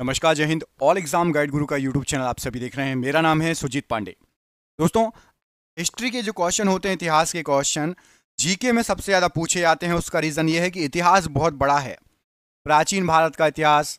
नमस्कार जय Hind all exam guide गुरु का यूट्यूब चैनल आप सभी देख रहे हैं मेरा नाम है सुजीत पांडे दोस्तों हिस्ट्री के जो क्वेश्चन होते हैं इतिहास के क्वेश्चन जीके में सबसे ज़्यादा पूछे जाते हैं उसका रीज़न ये है कि इतिहास बहुत बड़ा है प्राचीन भारत का इतिहास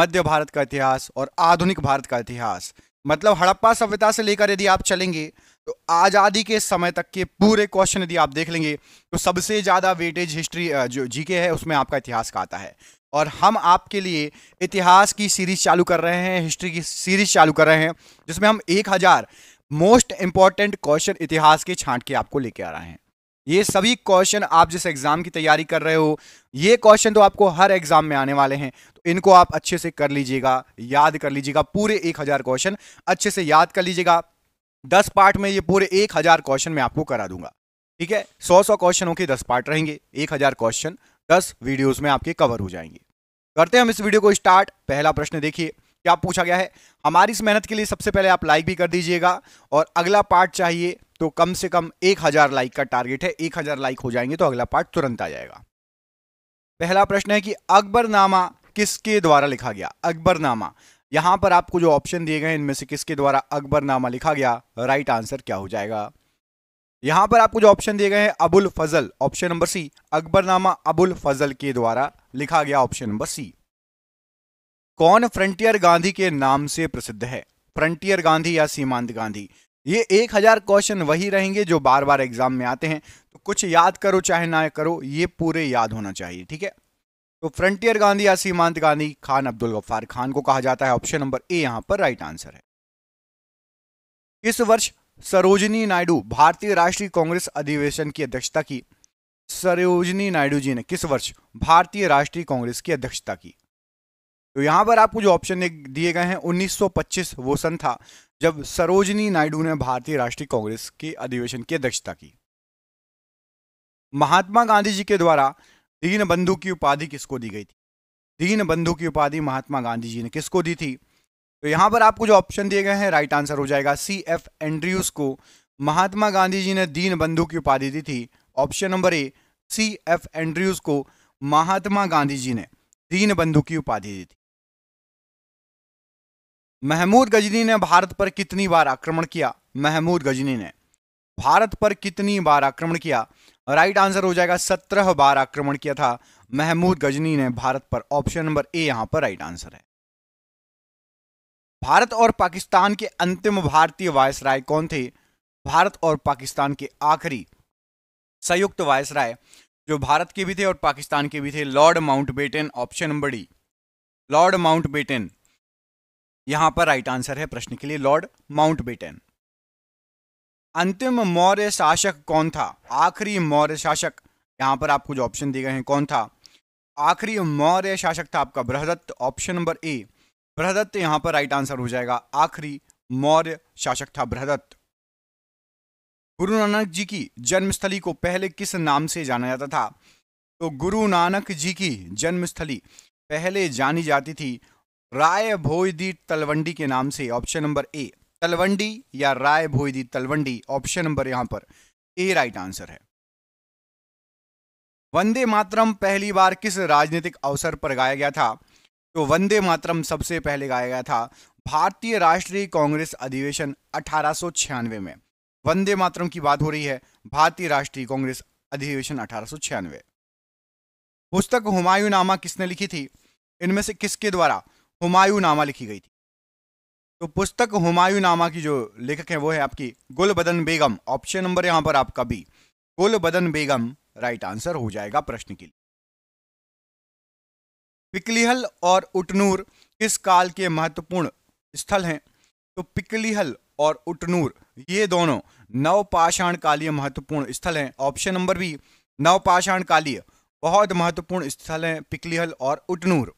मध्य भारत का इतिहास और आधुनिक भारत का इतिहास मतलब हड़प्पा सभ्यता से लेकर यदि आप चलेंगे तो आज़ादी के समय तक के पूरे क्वेश्चन यदि आप देख लेंगे तो सबसे ज़्यादा वेटेज हिस्ट्री जो जीके है उसमें आपका इतिहास का आता है और हम आपके लिए इतिहास की सीरीज चालू कर रहे हैं हिस्ट्री की सीरीज चालू कर रहे हैं जिसमें हम एक हज़ार मोस्ट इंपॉर्टेंट क्वेश्चन इतिहास के छांट के आपको लेके आ रहे हैं ये सभी क्वेश्चन आप जिस एग्ज़ाम की तैयारी कर रहे हो ये क्वेश्चन तो आपको हर एग्ज़ाम में आने वाले हैं तो इनको आप अच्छे से कर लीजिएगा याद कर लीजिएगा पूरे एक हज़ार क्वेश्चन अच्छे से याद कर लीजिएगा दस पार्ट में ये पूरे एक हज़ार क्वेश्चन मैं आपको करा दूंगा ठीक है सौ सौ क्वेश्चनों के दस पार्ट रहेंगे एक हज़ार क्वेश्चन दस वीडियोज़ में आपके कवर हो जाएंगे करते हैं हम इस वीडियो को स्टार्ट पहला प्रश्न देखिए क्या पूछा गया है हमारी इस मेहनत के लिए सबसे पहले आप लाइक भी कर दीजिएगा और अगला पार्ट चाहिए तो कम से कम एक हज़ार लाइक का टारगेट है एक हज़ार लाइक हो जाएंगे तो अगला पार्ट तुरंत आ जाएगा पहला प्रश्न है कि अकबरनामा किसके द्वारा लिखा गया अकबरनामा यहां पर आपको जो ऑप्शन दिए गए इनमें से किसके द्वारा अकबरनामा लिखा गया राइट आंसर क्या हो जाएगा यहां पर आपको जो ऑप्शन दिए गए हैं Abul Fazal option number C Akbarnama Abul Fazal के द्वारा लिखा गया ऑप्शन नंबर सी कौन फ्रंटियर गांधी के नाम से प्रसिद्ध है फ्रंटियर गांधी या सीमांत गांधी ये एक हजार क्वेश्चन वही रहेंगे जो बार बार एग्जाम में आते हैं तो कुछ याद करो चाहे ना करो ये पूरे याद होना चाहिए ठीक है तो फ्रंटियर गांधी या सीमांत गांधी खान अब्दुल गफ्फार खान को कहा जाता है ऑप्शन नंबर ए यहां पर राइट आंसर है इस वर्ष सरोजनी नायडू भारतीय राष्ट्रीय कांग्रेस अधिवेशन की अध्यक्षता की सरोजनी नायडू जी ने किस वर्ष भारतीय राष्ट्रीय कांग्रेस की अध्यक्षता की तो यहां पर आपको जो ऑप्शन दिए गए हैं 1925 वो सन था जब सरोजनी नायडू ने भारतीय राष्ट्रीय कांग्रेस के अधिवेशन की अध्यक्षता की महात्मा गांधी जी के द्वारा दीन बंधु की उपाधि किसको दी गई थी दीन बंधु की उपाधि महात्मा गांधी जी ने किसको दी थी तो यहां पर आपको जो ऑप्शन दिए गए हैं राइट आंसर हो जाएगा सी एफ एंड्रियूस को महात्मा गांधी जी ने दीन बंधु की उपाधि दी थी option number A C F Andrews को महात्मा गांधी जी ने दीन बंधु की उपाधि दी थी महमूद गजनी ने भारत पर कितनी बार आक्रमण किया महमूद गजनी ने भारत पर कितनी बार आक्रमण किया राइट आंसर हो जाएगा सत्रह बार आक्रमण किया था महमूद गजनी ने भारत पर ऑप्शन नंबर ए यहां पर राइट आंसर है भारत और पाकिस्तान के अंतिम भारतीय वायसराय कौन थे भारत और पाकिस्तान के आखिरी संयुक्त वायसराय जो भारत के भी थे और पाकिस्तान के भी थे Lord Mountbatten option number D Lord Mountbatten यहां पर राइट आंसर है प्रश्न के लिए लॉर्ड माउंटबेटन अंतिम मौर्य शासक कौन था आखिरी मौर्य शासक यहां पर आपको जो ऑप्शन दिए गए हैं कौन था आखिरी मौर्य शासक था आपका Brihadatta option number A Brihadratha यहां पर राइट आंसर हो जाएगा आखिरी मौर्य शासक था बृहदत्त गुरु नानक जी की जन्मस्थली को पहले किस नाम से जाना जाता था तो गुरु नानक जी की जन्मस्थली पहले जानी जाती थी राय भोईदी तलवंडी के नाम से ऑप्शन नंबर ए तलवंडी या राय भोईदी तलवंडी ऑप्शन नंबर यहां पर ए राइट आंसर है वंदे मातरम पहली बार किस राजनीतिक अवसर पर गाया गया था तो वंदे मातरम सबसे पहले गाया गया था भारतीय राष्ट्रीय कांग्रेस अधिवेशन अठारह में वंदे मातरम की बात हो रही है भारतीय राष्ट्रीय कांग्रेस अधिवेशन अठारह पुस्तक हुमायूं नामा किसने लिखी थी इनमें से किसके द्वारा हुमायूं नामा लिखी गई थी तो पुस्तक हुमायूं नामा की जो लेखक है वो है आपकी गुल बदन बेगम ऑप्शन नंबर यहां पर आपका भी गुल बदन बेगम राइट आंसर हो जाएगा प्रश्न के लिए पिकलीहल और उटनूर किस काल के महत्वपूर्ण स्थल हैं तो पिकलीहल और उटनूर ये दोनों नवपाषाण कालीय महत्वपूर्ण स्थल हैं ऑप्शन नंबर बी नवपाषाण कालीय बहुत महत्वपूर्ण स्थल हैं पिकलीहल और उटनूर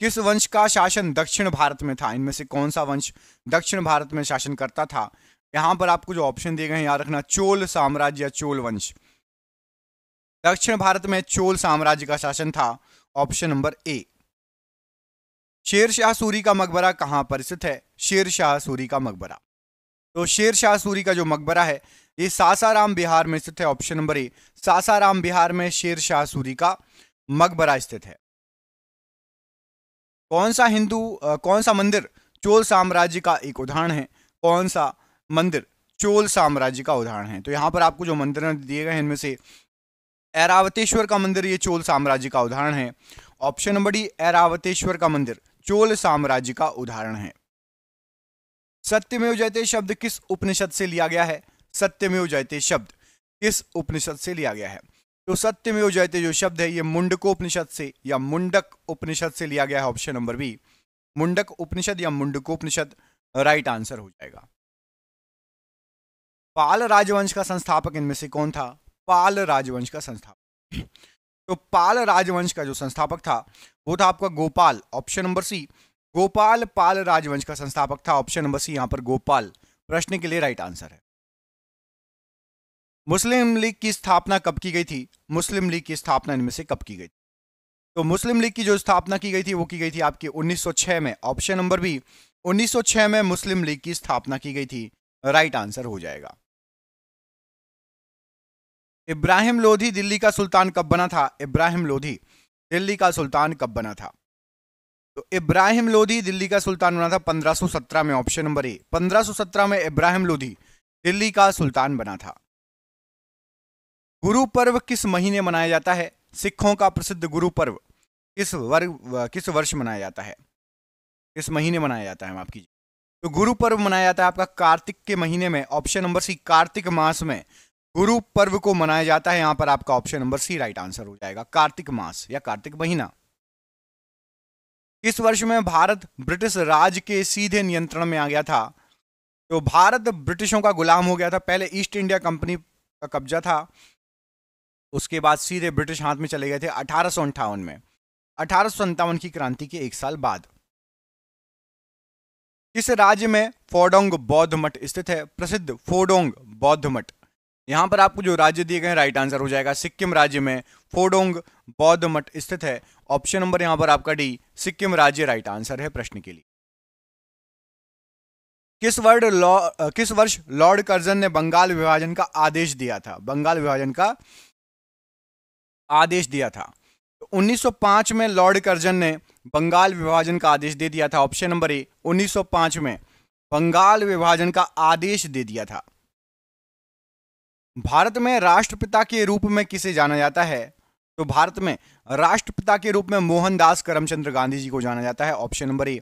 किस वंश का शासन दक्षिण भारत में था इनमें से कौन सा वंश दक्षिण भारत में शासन करता था यहां पर आपको जो ऑप्शन दिए गए हैं याद रखना चोल साम्राज्य या चोल वंश दक्षिण भारत में चोल साम्राज्य का शासन था ऑप्शन नंबर ए शेर शाह सूरी का मकबरा कहाँ पर स्थित है शेर शाह सूरी का मकबरा तो शेर शाह सूरी का जो मकबरा है ये सासाराम बिहार में स्थित है option number A Sasaram Bihar में शेर शाह सूरी का मकबरा स्थित है कौन सा हिंदू कौन सा मंदिर चोल साम्राज्य का एक उदाहरण है कौन सा मंदिर चोल साम्राज्य का उदाहरण है तो यहाँ पर आपको जो मंदिर दिए गए हैं इनमें से ऐरावतेश्वर का मंदिर ये चोल साम्राज्य का उदाहरण है ऑप्शन नंबर डी ऐरावतेश्वर का मंदिर चोल साम्राज्य का उदाहरण है सत्यमेव जयते शब्द किस उपनिषद से लिया गया है सत्यमेव जयते शब्द किस उपनिषद से लिया गया है तो सत्यमेव जयते जो शब्द है ये मुंडकोपनिषद से या मुंडक उपनिषद से लिया गया है option number B Mundak Upanishad या मुंडकोपनिषद राइट आंसर हो जाएगा पाल राजवंश का संस्थापक इनमें से कौन था पाल राजवंश का संस्थापक तो पाल राजवंश का जो संस्थापक था वो था आपका Gopal option number C Gopal Pal राजवंश का संस्थापक था ऑप्शन नंबर सी यहां पर गोपाल प्रश्न के लिए राइट आंसर है मुस्लिम लीग की स्थापना कब की गई थी मुस्लिम लीग की स्थापना इनमें से कब की गई थी तो मुस्लिम लीग की जो स्थापना की गई थी वो की गई थी आपकी 1906 में ऑप्शन नंबर बी 1906 में मुस्लिम लीग की स्थापना की गई थी राइट आंसर हो जाएगा इब्राहिम लोधी दिल्ली का सुल्तान कब बना था इब्राहिम लोधी दिल्ली का सुल्तान कब बना था तो इब्राहिम लोधी दिल्ली का सुल्तान बना था 1517 में ऑप्शन नंबर ए 1517 में इब्राहिम लोधी दिल्ली का सुल्तान बना था गुरु पर्व किस महीने मनाया जाता है सिखों का प्रसिद्ध गुरु पर्व किस वर्ग किस वर्ष मनाया जाता है किस महीने मनाया जाता है माफ कीजिए तो गुरु पर्व मनाया जाता है आपका कार्तिक के महीने में ऑप्शन नंबर सी कार्तिक मास में गुरु पर्व को मनाया जाता है यहां पर आपका option number C right answer हो जाएगा कार्तिक मास या कार्तिक महीना इस वर्ष में भारत ब्रिटिश राज के सीधे नियंत्रण में आ गया था तो भारत ब्रिटिशों का गुलाम हो गया था पहले ईस्ट इंडिया कंपनी का कब्जा था उसके बाद सीधे ब्रिटिश हाथ में चले गए थे अठारह में अठारह की क्रांति के एक साल बाद इस राज्य में फोडोंग बौद्ध मठ स्थित है प्रसिद्ध फोडोंग बौद्ध मठ यहाँ पर आपको जो राज्य दिए गए हैं राइट आंसर हो जाएगा सिक्किम राज्य में फोडोंग बौद्ध मठ स्थित है ऑप्शन नंबर यहाँ पर आपका डी सिक्किम राज्य राइट आंसर है प्रश्न के लिए किस वर्ड लॉ किस वर्ष लॉर्ड कर्जन ने बंगाल विभाजन का आदेश दिया था बंगाल विभाजन का आदेश दिया था 1905 में लॉर्ड कर्जन ने बंगाल विभाजन का आदेश दे दिया था ऑप्शन नंबर ए 1905 में बंगाल विभाजन का आदेश दे दिया था भारत में राष्ट्रपिता के रूप में किसे जाना जाता है तो भारत में राष्ट्रपिता के रूप में मोहनदास करमचंद्र गांधी जी को जाना जाता है option number A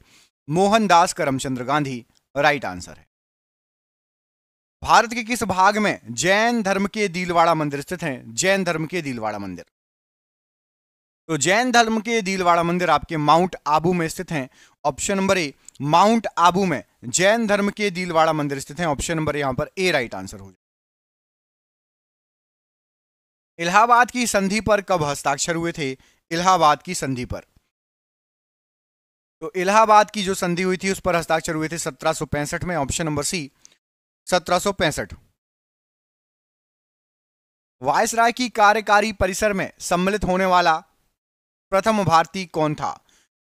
Mohandas Karamchandra Gandhi right answer है भारत के किस भाग में जैन धर्म के दीलवाड़ा मंदिर स्थित हैं जैन धर्म के दीलवाड़ा मंदिर तो जैन धर्म के दीलवाड़ा मंदिर आपके माउंट आबू में स्थित हैं option number A mount Abu में जैन धर्म के दीलवाड़ा मंदिर स्थित हैं ऑप्शन नंबर यहां पर ए राइट आंसर हो जाए इलाहाबाद की संधि पर कब हस्ताक्षर हुए थे इलाहाबाद की संधि पर तो इलाहाबाद की जो संधि हुई थी उस पर हस्ताक्षर हुए थे सत्रह में ऑप्शन नंबर सी सत्रह वायसराय की कार्यकारी परिसर में सम्मिलित होने वाला प्रथम भारतीय कौन था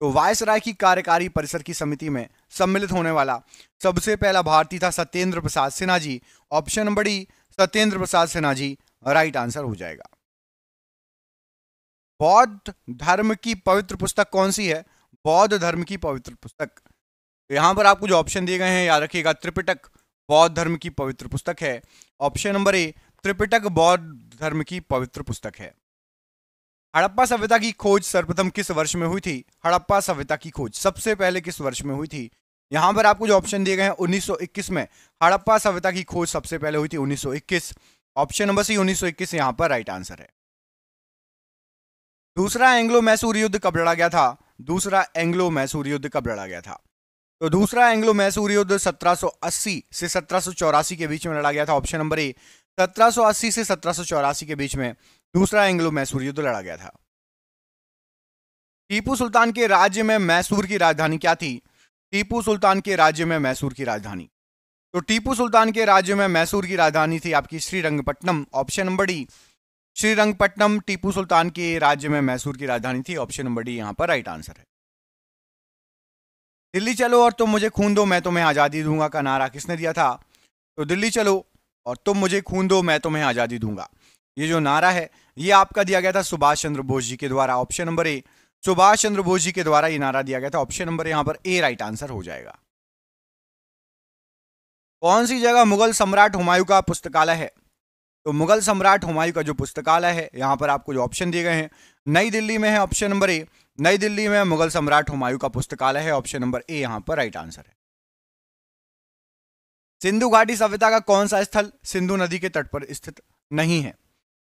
तो वायसराय की कार्यकारी परिसर की समिति में सम्मिलित होने वाला सबसे पहला भारतीय था Satyendra Prasad Sinha ji option number D Satyendra Prasad Sinha ji right answer हो जाएगा बौद्ध धर्म की पवित्र पुस्तक कौन सी है बौद्ध धर्म की पवित्र पुस्तक तो यहां पर आपको जो ऑप्शन दिए गए हैं याद रखिएगा त्रिपिटक बौद्ध धर्म की पवित्र पुस्तक है ऑप्शन नंबर ए त्रिपिटक बौद्ध धर्म की पवित्र पुस्तक है हड़प्पा सभ्यता की खोज सर्वप्रथम किस वर्ष में हुई थी हड़प्पा सभ्यता की खोज सबसे पहले किस वर्ष में हुई थी यहां पर आपको जो ऑप्शन दिए गए हैं 1921 में हड़प्पा सभ्यता की खोज सबसे पहले हुई थी 1921 ऑप्शन नंबर सी उन्नीस सौ इक्कीस यहां पर राइट आंसर है दूसरा एंग्लो मैसूर युद्ध कब लड़ा गया था दूसरा एंग्लो मैसूर युद्ध कब लड़ा गया था तो दूसरा एंग्लो मैसूर युद्ध 1780 से सत्रह के बीच में लड़ा गया था ऑप्शन नंबर ए 1780 से सत्रह के बीच में दूसरा एंग्लो मैसूर युद्ध लड़ा गया था टीपू सुल्तान के राज्य में मैसूर की राजधानी क्या थी टीपू सुल्तान के राज्य में मैसूर की राजधानी तो टीपू सुल्तान के राज्य में मैसूर की राजधानी थी आपकी Srirangapatnam option number D Srirangapatnam Tipu Sultan के राज्य में मैसूर की राजधानी थी ऑप्शन नंबर डी यहाँ पर राइट आंसर है दिल्ली चलो और तुम मुझे खून दो मैं तुम्हें आज़ादी दूंगा का नारा किसने दिया था तो दिल्ली चलो और तुम मुझे खून दो मैं तुम्हें आज़ादी दूंगा ये जो नारा है ये आपका दिया गया था सुभाष चंद्र बोस जी के द्वारा option number A Subhash Chandra Bose ji के द्वारा ये नारा दिया गया था ऑप्शन नंबर यहाँ पर ए राइट आंसर हो जाएगा कौन सी जगह मुगल सम्राट हुमायूं का पुस्तकालय है तो मुगल सम्राट हुमायूं का जो पुस्तकालय है यहाँ पर आपको जो ऑप्शन दिए गए हैं नई दिल्ली में है ऑप्शन नंबर ए नई दिल्ली में मुगल सम्राट हुमायूं का पुस्तकालय है ऑप्शन नंबर ए यहाँ पर राइट आंसर है सिंधु घाटी सभ्यता का कौन सा स्थल सिंधु नदी के तट पर स्थित नहीं है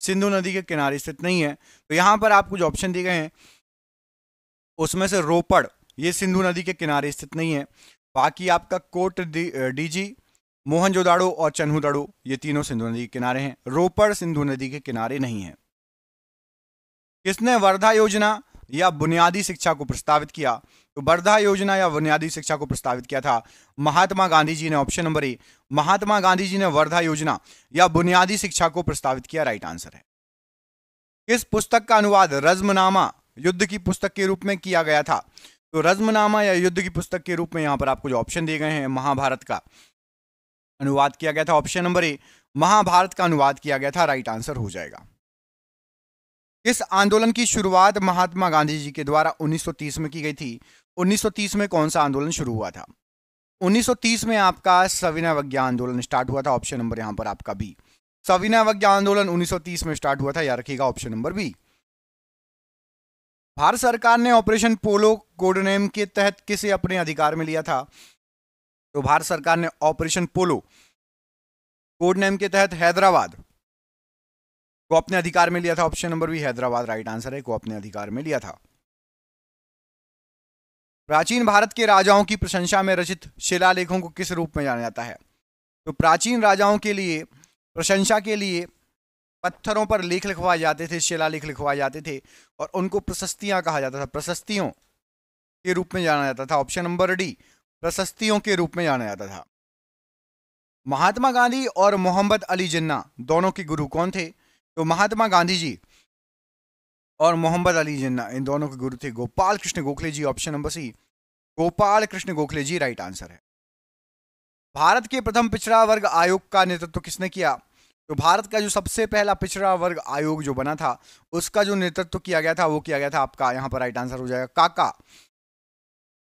सिंधु नदी के किनारे स्थित नहीं है तो यहाँ पर आपको जो ऑप्शन दिए गए हैं उसमें से रोपड़ ये सिंधु नदी के किनारे स्थित नहीं है बाकी आपका कोट डीजी मोहनजोदाड़ो और चन्हुदाड़ो ये तीनों सिंधु नदी के किनारे हैं रोपड़ सिंधु नदी के किनारे नहीं है किसने वर्धा योजना या बुनियादी शिक्षा को प्रस्तावित किया तो वर्धा योजना या बुनियादी शिक्षा को प्रस्तावित किया था महात्मा गांधी जी ने option number A Mahatma Gandhi ji ने वर्धा योजना या बुनियादी शिक्षा को प्रस्तावित किया राइट आंसर है किस पुस्तक का अनुवाद रज्मनामा युद्ध की पुस्तक के रूप में किया गया था तो रज्मनामा या युद्ध की पुस्तक के रूप में यहां पर आपको जो ऑप्शन दिए गए हैं महाभारत का अनुवाद किया गया था ऑप्शन नंबर ए महाभारत का अनुवाद किया गया था राइट आंसर हो जाएगा इस आंदोलन की शुरुआत महात्मा गांधी जी के द्वारा 1930 में की गई थी 1930 में कौन सा आंदोलन शुरू हुआ था 1930 में आपका सविनावज्ञा आंदोलन स्टार्ट हुआ था ऑप्शन नंबर यहां पर आपका बी सविनावज्ञा आंदोलन 1930 में स्टार्ट हुआ था याद रखिएगा ऑप्शन नंबर बी भारत सरकार ने ऑपरेशन पोलो कोडनेम के तहत किसे अपने अधिकार में लिया था तो भारत सरकार ने ऑपरेशन पोलो कोड नेम के तहत हैदराबाद को अपने अधिकार में लिया था option number B Hyderabad right answer है को अपने अधिकार में लिया था प्राचीन भारत के राजाओं की प्रशंसा में रचित शिलालेखों को किस रूप में जाना जाता है तो प्राचीन राजाओं के लिए प्रशंसा के लिए पत्थरों पर लेख लिखवाए जाते थे शिलालेख लिखवाए जाते थे और उनको प्रशस्तियां कहा जाता था प्रशस्तियों के रूप में जाना जाता था ऑप्शन नंबर डी प्रशस्तियों तो के रूप में जाना जाता था महात्मा गांधी और मोहम्मद अली जिन्ना दोनों के गुरु कौन थे तो महात्मा गांधी जी और मोहम्मद अली जिन्ना इन दोनों के गुरु थे Gopal Krishna Gokhale ji option number C Gopal Krishna Gokhale ji right answer है भारत के प्रथम पिछड़ा वर्ग आयोग का नेतृत्व किसने किया तो भारत का जो सबसे पहला पिछड़ा वर्ग आयोग जो बना था उसका जो नेतृत्व किया गया था वो किया गया था आपका यहाँ पर राइट आंसर हो जाएगा काका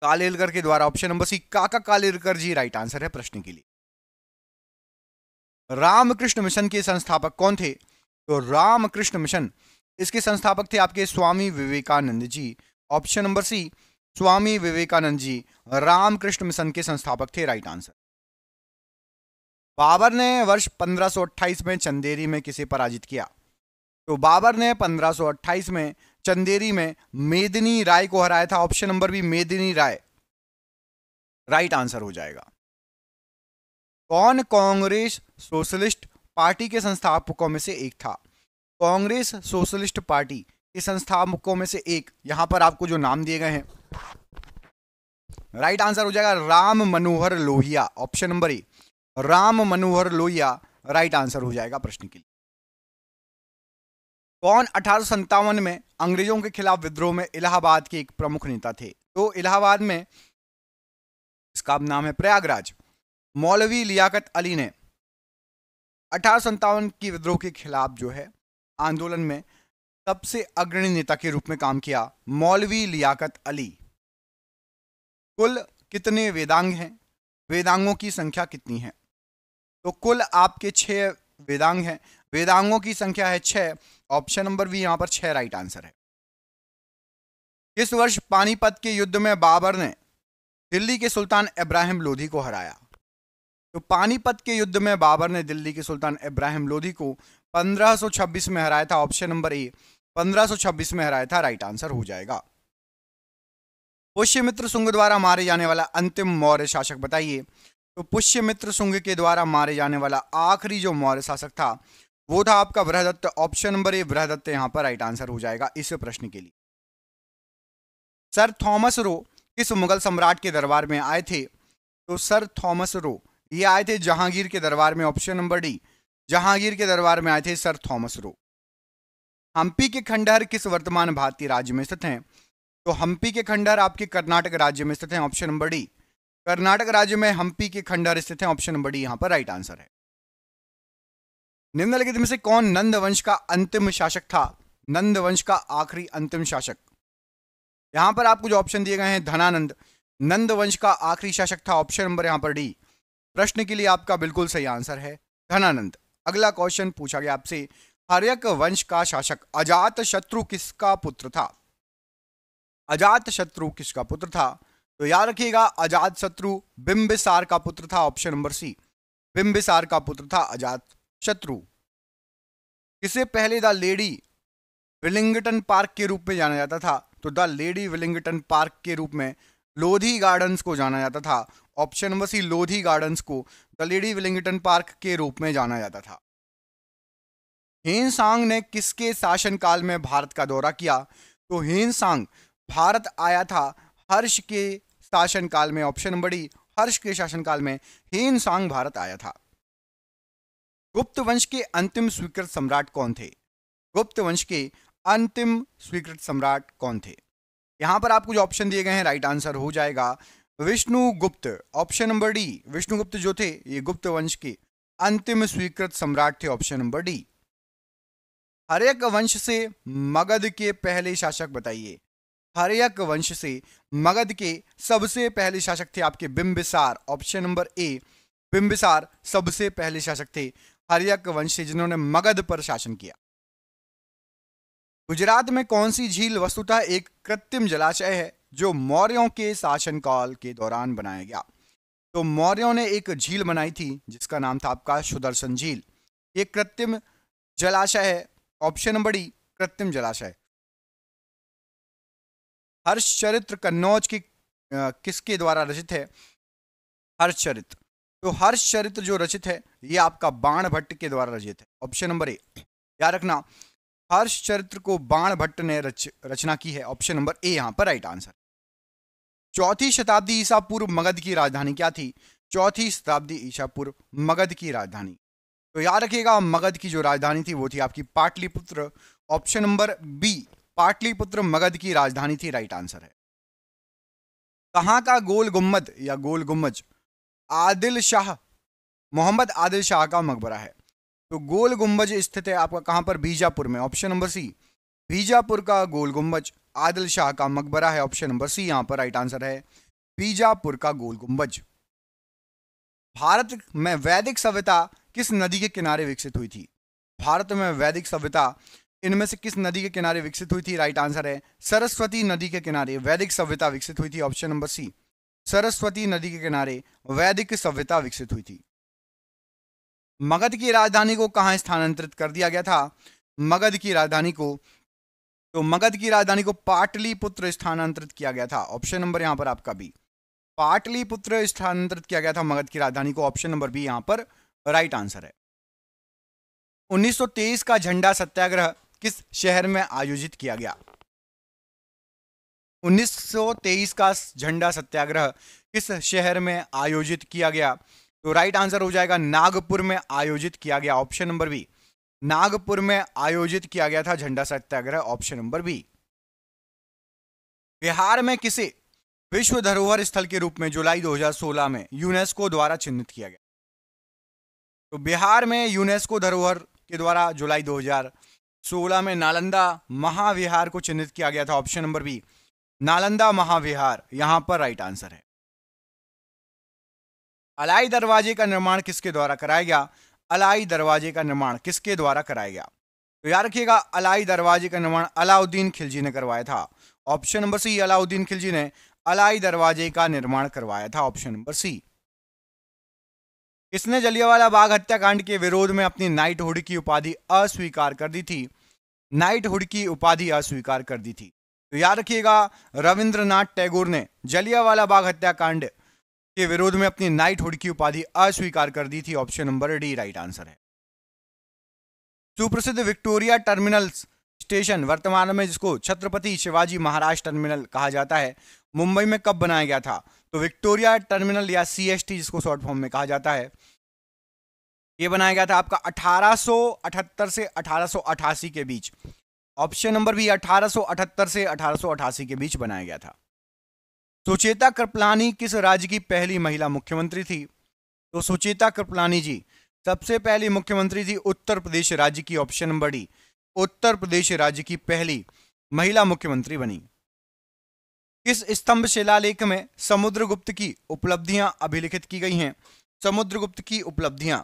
कालेलकर के द्वारा ऑप्शन नंबर सी काका कालेलकर जी राइट आंसर है प्रश्न के लिए रामकृष्ण मिशन के संस्थापक कौन थे तो रामकृष्ण मिशन इसके संस्थापक थे आपके Swami Vivekananda ji option number C Swami Vivekananda ji Ramakrishna mission के संस्थापक थे राइट आंसर बाबर ने वर्ष 1528 में चंदेरी में किसे पराजित किया तो बाबर ने 1528 में चंदेरी में मेदिनी राय को हराया था ऑप्शन नंबर बी मेदिनी राय राइट आंसर हो जाएगा कौन कांग्रेस सोशलिस्ट पार्टी के संस्थापकों में से एक था कांग्रेस सोशलिस्ट पार्टी के संस्थापकों में से एक यहां पर आपको जो नाम दिए गए हैं राइट आंसर हो जाएगा Ram Manohar Lohia option number A Ram Manohar Lohia right answer हो जाएगा प्रश्न के लिए कौन अठारह में अंग्रेजों के खिलाफ विद्रोह में इलाहाबाद के एक प्रमुख नेता थे तो इलाहाबाद में इसका नाम है प्रयागराज मौलवी लियाकत अली ने अठारह की विद्रोह के खिलाफ जो है आंदोलन में सबसे अग्रणी नेता के रूप में काम किया मौलवी लियाकत अली कुल कितने वेदांग हैं वेदांगों की संख्या कितनी है तो कुल आपके छह वेदांग हैं वेदांगों की संख्या है छह ऑप्शन नंबर बी यहां पर छह राइट आंसर है किस वर्ष पानीपत के युद्ध में बाबर ने दिल्ली के सुल्तान इब्राहिम लोधी को हराया तो पानीपत के युद्ध में बाबर ने दिल्ली के सुल्तान इब्राहिम लोधी को 1526 में हराया था ऑप्शन नंबर ए 1526 में हराया था राइट आंसर हो जाएगा पुष्यमित्र सुंग द्वारा मारे जाने वाला अंतिम मौर्य शासक बताइए तो पुष्यमित्र सुंग के द्वारा मारे जाने वाला आखिरी जो मौर्य शासक था वो था आपका Brihadatta option number A Brihadatta यहाँ पर राइट आंसर हो जाएगा इस प्रश्न के लिए सर थॉमस रो किस मुगल सम्राट के दरबार में आए थे तो सर थॉमस रो ये आए थे जहांगीर के दरबार में ऑप्शन नंबर डी जहांगीर के दरबार में आए थे सर थॉमस रो हम्पी के खंडहर किस वर्तमान भारतीय राज्य में स्थित हैं तो हम्पी के खंडहर आपके कर्नाटक राज्य में स्थित हैं ऑप्शन नंबर डी कर्नाटक राज्य में हम्पी के खंडहर स्थित हैं ऑप्शन नंबर डी यहाँ पर राइट आंसर है निम्नलिखित में से कौन नंद वंश का अंतिम शासक था नंद वंश का आखिरी अंतिम शासक यहां पर आपको जो ऑप्शन दिए गए हैं धनानंद नंद वंश का आखिरी शासक था ऑप्शन नंबर यहां पर डी प्रश्न के लिए आपका बिल्कुल सही आंसर है धनानंद अगला क्वेश्चन पूछा गया आपसे हरियक वंश का शासक अजात शत्रु किसका पुत्र था अजात शत्रु किसका पुत्र था तो याद रखिएगा अजात शत्रु बिंबिसार का पुत्र था ऑप्शन नंबर सी बिंबिसार का पुत्र था अजात शत्रु इसे पहले द लेडी विलिंगटन पार्क के रूप में जाना जाता था तो द लेडी विलिंगटन पार्क के रूप में लोधी गार्डन्स को जाना जाता था option number C Lodhi gardens को द लेडी विलिंगटन पार्क के रूप में जाना जाता था हेन सांग ने किसके शासनकाल में भारत का दौरा किया तो हेन सांग भारत आया था हर्ष के शासनकाल में ऑप्शन नंबर डी हर्ष के शासनकाल में हेन सांग भारत आया था गुप्त वंश के अंतिम स्वीकृत सम्राट कौन थे गुप्त वंश के अंतिम स्वीकृत सम्राट कौन थे यहां पर आपको जो ऑप्शन दिए गए हैं राइट आंसर हो जाएगा Vishnugupta option number D Vishnugupta जो थे ये गुप्त वंश के अंतिम स्वीकृत सम्राट थे ऑप्शन नंबर डी हरयक वंश से मगध के पहले शासक बताइए हरयक वंश से मगध के सबसे पहले शासक थे आपके Bimbisara option number A Bimbisara सबसे पहले शासक थे हरियक वंश जिन्होंने मगध पर शासन किया गुजरात में कौन सी झील वस्तुतः एक कृत्रिम जलाशय है जो मौर्यों के शासनकाल के दौरान बनाया गया तो मौर्यों ने एक झील बनाई थी जिसका नाम था आपका सुदर्शन झील एक कृत्रिम जलाशय है ऑप्शन नंबर डी कृत्रिम जलाशय हर्षचरित्र कन्नौज की किसके द्वारा रचित है हर्षचरित्र तो हर्ष चरित्र जो रचित है ये आपका बाण भट्ट के द्वारा रचित है ऑप्शन नंबर ए याद रखना हर्ष चरित्र को बाण भट्ट ने रच रचना की है ऑप्शन नंबर ए यहां पर राइट आंसर चौथी शताब्दी ईसा पूर्व मगध की राजधानी क्या थी चौथी शताब्दी ईसा पूर्व मगध की राजधानी तो याद रखिएगा मगध की जो राजधानी थी वो थी आपकी Pataliputra option number B Pataliputra Magadh की राजधानी थी राइट आंसर है कहां का गोल गुम्मद या गोल गुम्मज आदिल शाह मोहम्मद आदिल शाह का मकबरा है तो गोल गुंबज स्थित है आपका कहां पर बीजापुर में ऑप्शन नंबर सी बीजापुर का गोल गुंबज आदिल शाह का मकबरा है ऑप्शन नंबर सी यहां पर राइट आंसर है बीजापुर का गोल गुंबज भारत में वैदिक सभ्यता किस नदी के किनारे विकसित हुई थी भारत में वैदिक सभ्यता इनमें से किस नदी के किनारे विकसित हुई थी राइट आंसर है सरस्वती नदी के किनारे वैदिक सभ्यता विकसित हुई थी ऑप्शन नंबर सी सरस्वती नदी के किनारे वैदिक सभ्यता विकसित हुई थी मगध की राजधानी को कहा स्थानांतरित कर दिया गया था मगध की राजधानी को तो मगध की राजधानी को पाटलिपुत्र स्थानांतरित किया गया था ऑप्शन नंबर यहां पर आपका बी पाटलिपुत्र स्थानांतरित किया गया था मगध की राजधानी को ऑप्शन नंबर बी यहां पर राइट आंसर है 1923 का झंडा सत्याग्रह किस शहर में आयोजित किया गया 1923 का झंडा सत्याग्रह किस शहर में आयोजित किया गया तो राइट आंसर हो जाएगा नागपुर में आयोजित किया गया ऑप्शन नंबर बी नागपुर में आयोजित किया गया था Jhanda Satyagraha option number B Bihar में किसे विश्व धरोहर स्थल के रूप में जुलाई 2016 में यूनेस्को द्वारा चिन्हित किया गया तो बिहार में यूनेस्को धरोहर के द्वारा जुलाई 2016 में नालंदा महाविहार को चिन्हित किया गया था option number B Nalanda Mahavihara यहां पर राइट आंसर है अलाई दरवाजे का निर्माण किसके द्वारा कराया गया अलाई दरवाजे का निर्माण किसके द्वारा कराया गया तो याद रखिएगा अलाई दरवाजे का निर्माण अलाउद्दीन खिलजी ने करवाया था option number C Alauddin Khilji ने अलाई दरवाजे का निर्माण करवाया था ऑप्शन नंबर सी इसने जलियावाला बाग हत्याकांड के विरोध में अपनी नाइट हुड की उपाधि अस्वीकार कर दी थी नाइट हुड की उपाधि अस्वीकार कर दी थी तो याद रखिएगा रविंद्रनाथ टैगोर ने जलियावाला बाग हत्याकांड के विरोध में अपनी नाइट हुड की उपाधि अस्वीकार कर दी थी option number D right answer है सुप्रसिद्ध विक्टोरिया टर्मिनल स्टेशन वर्तमान में जिसको छत्रपति शिवाजी महाराज टर्मिनल कहा जाता है मुंबई में कब बनाया गया था तो विक्टोरिया टर्मिनल या सीएसटी जिसको शॉर्ट फॉर्म में कहा जाता है यह बनाया गया था आपका 1878 से 1888 के बीच ऑप्शन नंबर बी 1878 से 1888 के बीच बनाया गया था सुचेता कृपलानी किस राज्य की पहली महिला मुख्यमंत्री थी तो सुचेता कृपलानी जी सबसे पहली मुख्यमंत्री थी उत्तर प्रदेश राज्य की option number D Uttar Pradesh राज्य की पहली महिला मुख्यमंत्री बनी किस स्तंभ शिलालेख में समुद्रगुप्त की उपलब्धियां अभिलिखित की गई हैं समुद्रगुप्त की उपलब्धियां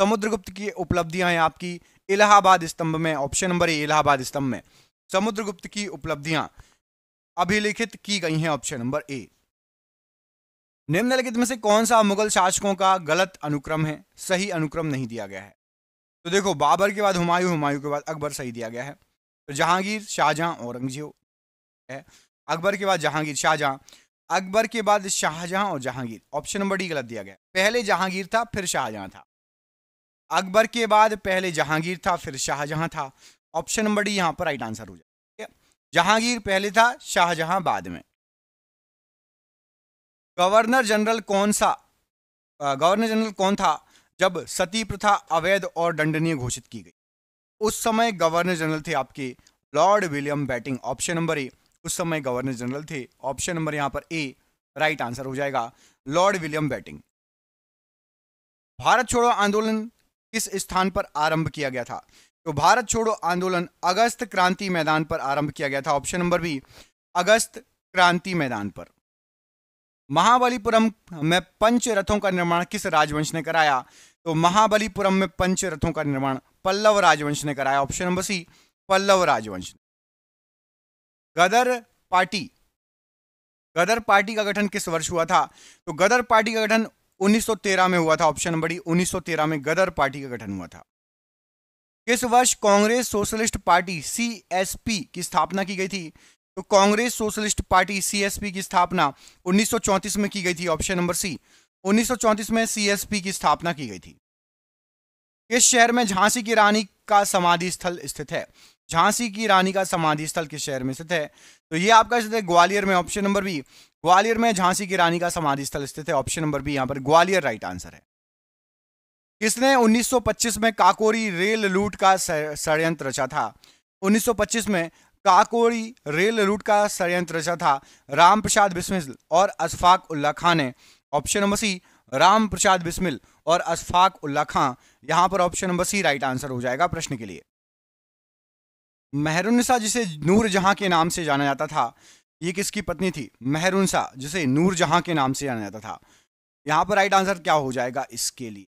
समुद्रगुप्त की उपलब्धियां हैं आपकी इलाहाबाद स्तंभ में ऑप्शन नंबर ए इलाहाबाद स्तंभ में समुद्रगुप्त की उपलब्धियां अभिलिखित की गई हैं ऑप्शन नंबर ए निम्नलिखित में से कौन सा मुगल शासकों का गलत अनुक्रम है सही अनुक्रम नहीं दिया गया है तो देखो बाबर के बाद हुमायूं हुमायूं के बाद अकबर सही दिया गया है तो जहांगीर शाहजहां औरंगजेब है अकबर के बाद जहांगीर शाहजहां अकबर के बाद शाहजहां और जहांगीर ऑप्शन नंबर डी गलत दिया गया पहले जहांगीर था फिर शाहजहां था अकबर के बाद पहले जहांगीर था फिर शाहजहां था ऑप्शन नंबर डी यहां पर राइट आंसर हो जाएगा जहांगीर पहले था शाहजहां बाद में गवर्नर जनरल कौन सा गवर्नर जनरल कौन था जब सती प्रथा अवैध और दंडनीय घोषित की गई उस समय गवर्नर जनरल थे आपके lord William Bentinck option number A उस समय गवर्नर जनरल थे ऑप्शन नंबर यहां पर ए राइट आंसर हो जाएगा लॉर्ड विलियम बैटिंग भारत छोड़ो आंदोलन किस स्थान पर आरंभ किया गया था तो भारत छोड़ो आंदोलन अगस्त क्रांति मैदान पर आरंभ किया गया था ऑप्शन नंबर बी अगस्त क्रांति मैदान पर महाबलीपुरम में पंच रथों का निर्माण किस राजवंश ने कराया तो महाबलीपुरम में पंच रथों का निर्माण पल्लव राजवंश ने कराया ऑप्शन नंबर सी पल्लव राजवंश गदर पार्टी गदर पार्टी का गठन किस वर्ष हुआ था तो गदर पार्टी का गठन 1913 में हुआ था ऑप्शन नंबर डी 1913 में गदर पार्टी का गठन हुआ था किस वर्ष कांग्रेस सोशलिस्ट पार्टी सीएसपी की स्थापना की गई थी तो कांग्रेस सोशलिस्ट पार्टी सीएसपी की स्थापना 1934 में की गई थी ऑप्शन नंबर सी 1934 में सीएसपी की स्थापना की गई थी किस शहर में झांसी की रानी का समाधि स्थल स्थित है झांसी की रानी का समाधि स्थल किस शहर में स्थित है तो ये आपका स्थित है ग्वालियर में ऑप्शन नंबर बी ग्वालियर में झांसी की रानी का समाधि स्थल स्थित है ऑप्शन नंबर बी यहाँ पर ग्वालियर राइट आंसर है किसने 1925 में काकोरी रेल लूट का षडयंत्र रचा था 1925 में काकोरी रेल लूट का षडयंत्र रचा था राम प्रसाद बिस्मिल और अशफाक उल्ला खां ने option number C Ram Prasad Bismil और अशफाक उल्ला खां यहाँ पर option number C right answer हो जाएगा प्रश्न के लिए महरुनसा जिसे नूर जहां के नाम से जाना जाता था ये किसकी पत्नी थी महरुनसा जिसे नूर जहां के नाम से जाना जाता था यहां पर राइट आंसर क्या हो जाएगा इसके लिए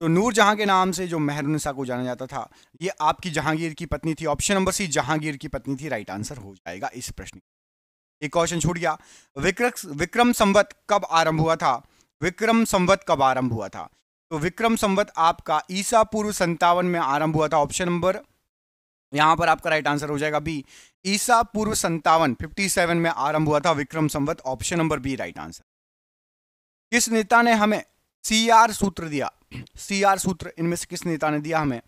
तो नूर जहां के नाम से जो महरुनसा को जाना जाता था ये आपकी जहांगीर की पत्नी थी ऑप्शन नंबर सी जहांगीर की पत्नी थी राइट आंसर हो जाएगा इस प्रश्न एक क्वेश्चन छूट गया विक्रम विक्रम संवत कब आरंभ हुआ था विक्रम संवत कब आरंभ हुआ था तो विक्रम संवत आपका ईसा पूर्व संतावन में आरंभ हुआ था ऑप्शन नंबर यहां पर आपका राइट आंसर हो जाएगा बी ईसा पूर्व संतावन 57 में आरंभ हुआ था Vikram Samvat option number B right answer किस नेता ने हमें सी आर सूत्र दिया सी आर सूत्र इनमें से किस नेता ने दिया हमें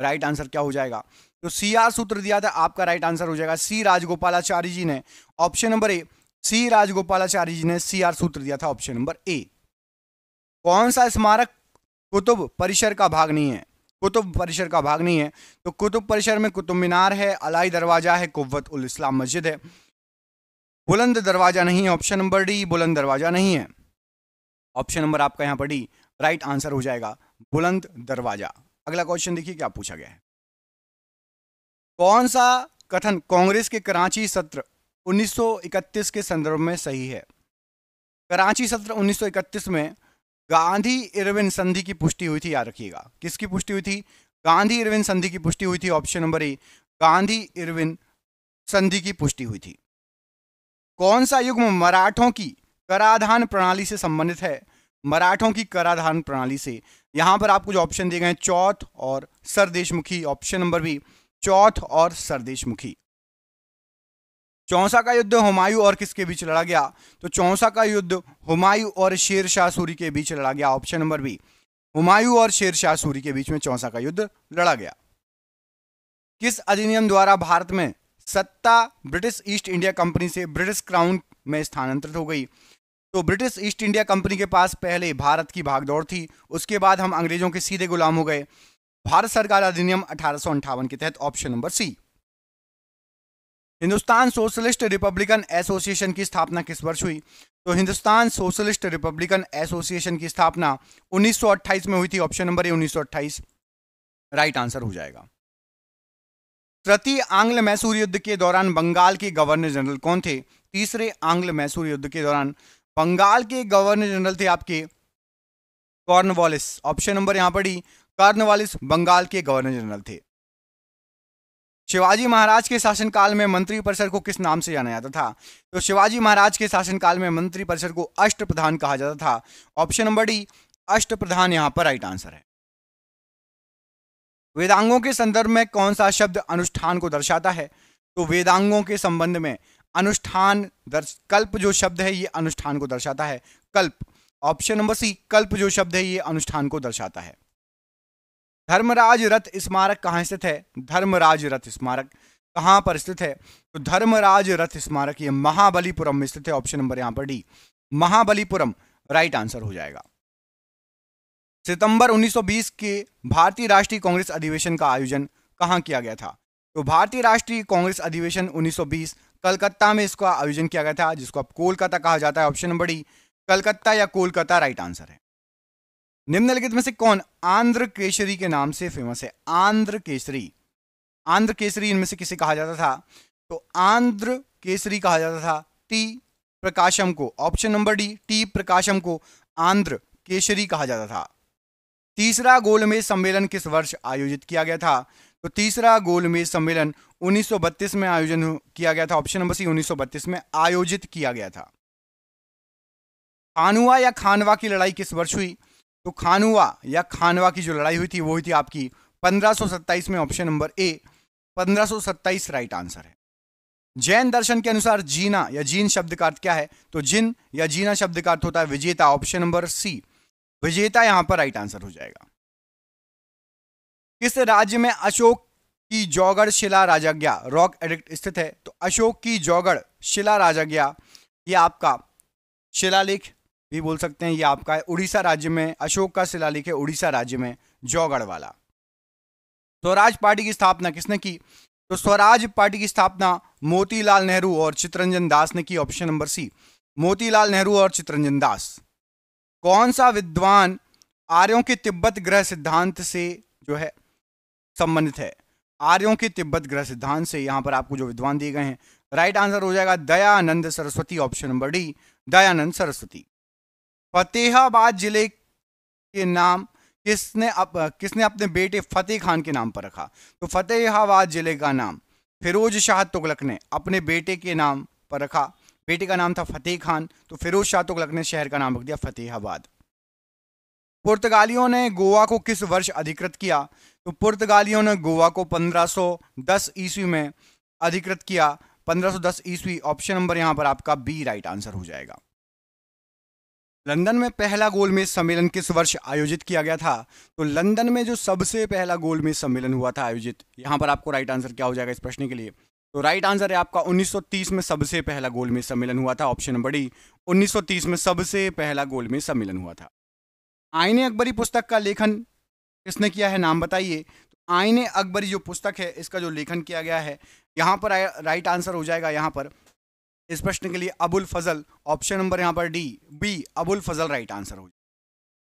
राइट आंसर क्या हो जाएगा तो सी आर सूत्र दिया था आपका राइट आंसर हो जाएगा सी राजगोपालाचार्य जी ने option number A C Rajagopalachari ji ने सी आर सूत्र दिया था ऑप्शन नंबर ए कौन सा स्मारक कुतुब परिसर का भाग नहीं है कुतुब परिसर का भाग नहीं है तो कुतुब परिसर में कुतुब मीनार है अलाई दरवाज़ा है कुत उल इस्लाम मस्जिद है बुलंद दरवाज़ा नहीं है ऑप्शन नंबर डी बुलंद दरवाज़ा नहीं है ऑप्शन नंबर आपका यहाँ पर डी राइट आंसर हो जाएगा बुलंद दरवाज़ा अगला क्वेश्चन देखिए क्या पूछा गया है कौन सा कथन कांग्रेस के कराची सत्र 1931 के संदर्भ में सही है कराची सत्र 1931 में गांधी इरविन संधि की पुष्टि हुई थी याद रखिएगा किसकी पुष्टि हुई थी गांधी इरविन संधि की पुष्टि हुई थी option number A Gandhi Irwin संधि की पुष्टि हुई थी कौन सा युग्म मराठों की कराधान प्रणाली से संबंधित है मराठों की कराधान प्रणाली से यहां पर आपको जो ऑप्शन दिए गए चौथ और Sardeshmukhi option number B Chauth और सरदेशमुखी चौसा का युद्ध हुमायूं और किसके बीच लड़ा गया तो चौसा का युद्ध हुमायूं और शेर शाह सूरी के बीच लड़ा गया ऑप्शन नंबर बी हुमायूं और शेर शाह सूरी के बीच में चौसा का युद्ध लड़ा गया किस अधिनियम द्वारा भारत में सत्ता ब्रिटिश ईस्ट इंडिया कंपनी से ब्रिटिश क्राउन में स्थानांतरित हो गई तो ब्रिटिश ईस्ट इंडिया कंपनी के पास पहले भारत की भागदौड़ थी उसके बाद हम अंग्रेजों के सीधे गुलाम हो गए भारत सरकार अधिनियम अठारह के तहत option number C Hindustan socialist republican association की स्थापना किस वर्ष हुई तो हिंदुस्तान सोशलिस्ट रिपब्लिकन एसोसिएशन की स्थापना 1928 में हुई थी option number A 1928 right answer हो जाएगा तृतीय आंग्ल मैसूर युद्ध के दौरान बंगाल के गवर्नर जनरल कौन थे तीसरे आंग्ल मैसूर युद्ध के दौरान बंगाल के गवर्नर जनरल थे आपके कॉर्नवालिस ऑप्शन नंबर यहां पर ही कॉर्नवालिस बंगाल के गवर्नर जनरल थे शिवाजी महाराज के शासनकाल में मंत्री परिषद को किस नाम से जाना जाता था तो शिवाजी महाराज के शासनकाल में मंत्री परिषद को अष्ट प्रधान कहा जाता था ऑप्शन नंबर डी अष्ट प्रधान यहाँ पर राइट आंसर है वेदांगों के संदर्भ में कौन सा शब्द अनुष्ठान को दर्शाता है तो वेदांगों के संबंध में अनुष्ठान दर्श कल्प जो शब्द है ये अनुष्ठान को दर्शाता है कल्प ऑप्शन नंबर सी कल्प जो शब्द है ये अनुष्ठान को दर्शाता है धर्मराज रथ स्मारक कहाँ स्थित है धर्मराज रथ स्मारक कहाँ पर स्थित है तो धर्मराज रथ स्मारक ये महाबलीपुरम में स्थित है ऑप्शन नंबर यहाँ पर डी महाबलीपुरम राइट आंसर हो जाएगा सितंबर 1920 के भारतीय राष्ट्रीय कांग्रेस अधिवेशन का आयोजन कहाँ किया गया था तो भारतीय राष्ट्रीय कांग्रेस अधिवेशन 1920 कलकत्ता में इसका आयोजन किया गया था जिसको अब कोलकाता कहा जाता है ऑप्शन नंबर डी कलकत्ता या कोलकाता राइट आंसर है निम्नलिखित में से कौन आंध्र केसरी के नाम से फेमस है आंध्र केसरी आंध्र केसरी इनमें से किसे कहा जाता था तो आंध्र केसरी कहा जाता था टी प्रकाशम को option number D T Prakasam को आंध्र केसरी कहा जाता था तीसरा गोलमेज सम्मेलन किस वर्ष आयोजित किया गया था तो तीसरा गोलमेज सम्मेलन उन्नीस में आयोजन किया गया था ऑप्शन नंबर सी उन्नीस में आयोजित किया गया था खानुआ या खानवा की लड़ाई किस वर्ष हुई तो खानुआ या खानवा की जो लड़ाई हुई थी वो हुई थी आपकी 1527 में option number A 1527 right answer है जैन दर्शन के अनुसार जीना या जीन शब्द का अर्थ क्या है तो जिन या जीना शब्द का अर्थ होता है विजेता ऑप्शन नंबर सी विजेता यहां पर राइट आंसर हो जाएगा किस राज्य में अशोक की जौगढ़ शिला राजाज्ञा रॉक एडिक्ट स्थित है तो अशोक की जौगढ़ शिला राजाज्ञा ये आपका शिलालेख भी बोल सकते हैं ये आपका है उड़ीसा राज्य में अशोक का शिलालेख है उड़ीसा राज्य में जौगढ़ वाला स्वराज पार्टी की स्थापना किसने की तो स्वराज पार्टी की स्थापना मोतीलाल नेहरू और चित्रंजन दास ने की option number C Motilal Nehru और चित्रंजन दास कौन सा विद्वान आर्यों के तिब्बत ग्रह सिद्धांत से जो है संबंधित है आर्यों के तिब्बत ग्रह सिद्धांत से यहां पर आपको जो विद्वान दिए गए हैं राइट आंसर हो जाएगा Dayanand Saraswati option number D Dayanand Saraswati Fatehabad जिले के नाम किसने अप, किसने अपने बेटे फतेह खान के नाम पर रखा तो फतेहाबाद जिले का नाम फिरोज शाह तुगलक ने अपने बेटे के नाम पर रखा बेटे का नाम था फतेह खान तो फिरोज शाह तुगलक ने शहर का नाम रख दिया फतेहाबाद पुर्तगालियों ने गोवा को किस वर्ष अधिकृत किया तो पुर्तगालियों ने गोवा को 1510 ईस्वी में अधिकृत किया 1510 ईस्वी ऑप्शन नंबर यहां पर आपका बी राइट आंसर हो जाएगा लंदन में पहला गोलमेज सम्मेलन किस वर्ष आयोजित किया गया था तो लंदन में जो सबसे पहला गोलमेज सम्मेलन हुआ था आयोजित यहाँ पर आपको राइट आंसर क्या हो जाएगा इस प्रश्न के लिए तो राइट आंसर है आपका 1930 में सबसे पहला गोलमेज सम्मेलन हुआ था ऑप्शन नंबर डी 1930 में सबसे पहला गोलमेज सम्मेलन हुआ था आईने अकबरी पुस्तक का लेखन किसने किया है नाम बताइए तो आईने अकबरी जो पुस्तक है इसका जो लेखन किया गया है यहाँ पर राइट आंसर हो जाएगा यहाँ पर इस प्रश्न के लिए अबुल फजल ऑप्शन नंबर यहाँ पर D B Abul Fazal right answer हो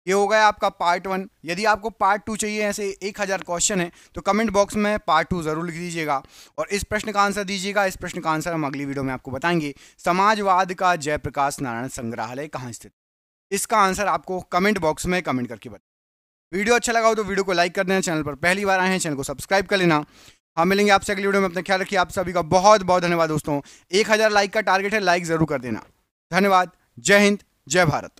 ये हो गया आपका पार्ट वन यदि आपको पार्ट टू चाहिए ऐसे एक हज़ार क्वेश्चन है तो कमेंट बॉक्स में पार्ट टू ज़रूर लिख दीजिएगा और इस प्रश्न का आंसर दीजिएगा इस प्रश्न का आंसर हम अगली वीडियो में आपको बताएंगे समाजवाद का जयप्रकाश नारायण संग्रहालय कहाँ स्थित इसका आंसर आपको कमेंट बॉक्स में कमेंट करके बताए वीडियो अच्छा लगा हो तो वीडियो को लाइक कर देना चैनल पर पहली बार आए हैं चैनल को सब्सक्राइब कर लेना हम हाँ, मिलेंगे आपसे अगली वीडियो में अपना ख्याल रखिए आप सभी का बहुत बहुत धन्यवाद दोस्तों एक हज़ार लाइक का टारगेट है लाइक ज़रूर कर देना धन्यवाद जय हिंद जय भारत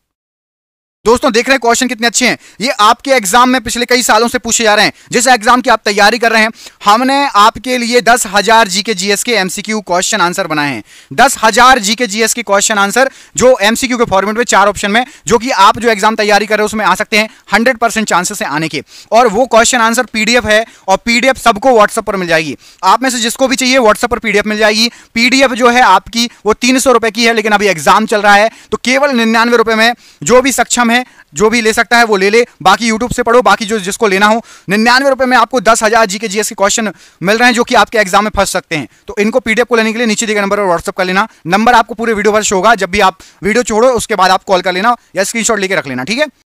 दोस्तों देख रहे हैं क्वेश्चन कितने अच्छे हैं ये आपके एग्जाम में पिछले कई सालों से पूछे जा रहे हैं जिस एग्जाम की आप तैयारी कर रहे हैं हमने आपके लिए दस हजार जी के जीएस के एमसीक्यू क्वेश्चन आंसर बनाए हैं दस हजार जी के जीएस के क्वेश्चन आंसर जो एमसीक्यू के फॉर्मेट में चार ऑप्शन में जो कि आप जो एग्जाम तैयारी कर रहे हो उसमें आ सकते हैं हंड्रेड परसेंट चांसेस है आने के और वो क्वेश्चन आंसर पीडीएफ है और पीडीएफ सबको व्हाट्सअप पर मिल जाएगी आप में से जिसको भी चाहिए व्हाट्सअप पर पीडीएफ मिल जाएगी पीडीएफ जो है आपकी वो तीन सौ रुपए की है लेकिन अभी एग्जाम चल रहा है तो केवल निन्यानवे रुपए में जो भी सक्षम है जो भी ले सकता है वो ले ले बाकी यूट्यूब से पढ़ो बाकी जो जिसको लेना हो निन्यानवे रुपये में आपको दस हज़ार जी के जी के क्वेश्चन मिल रहे हैं जो कि आपके एग्जाम में फंस सकते हैं तो इनको पीडीएफ को लेने के लिए नीचे दिए गए नंबर पर व्हाट्सअप कर लेना नंबर आपको पूरे वीडियो पर शो होगा जब भी आप वीडियो छोड़ो उसके बाद आप कॉल कर लेना या स्क्रीनशॉट लेके रख लेना ठीक है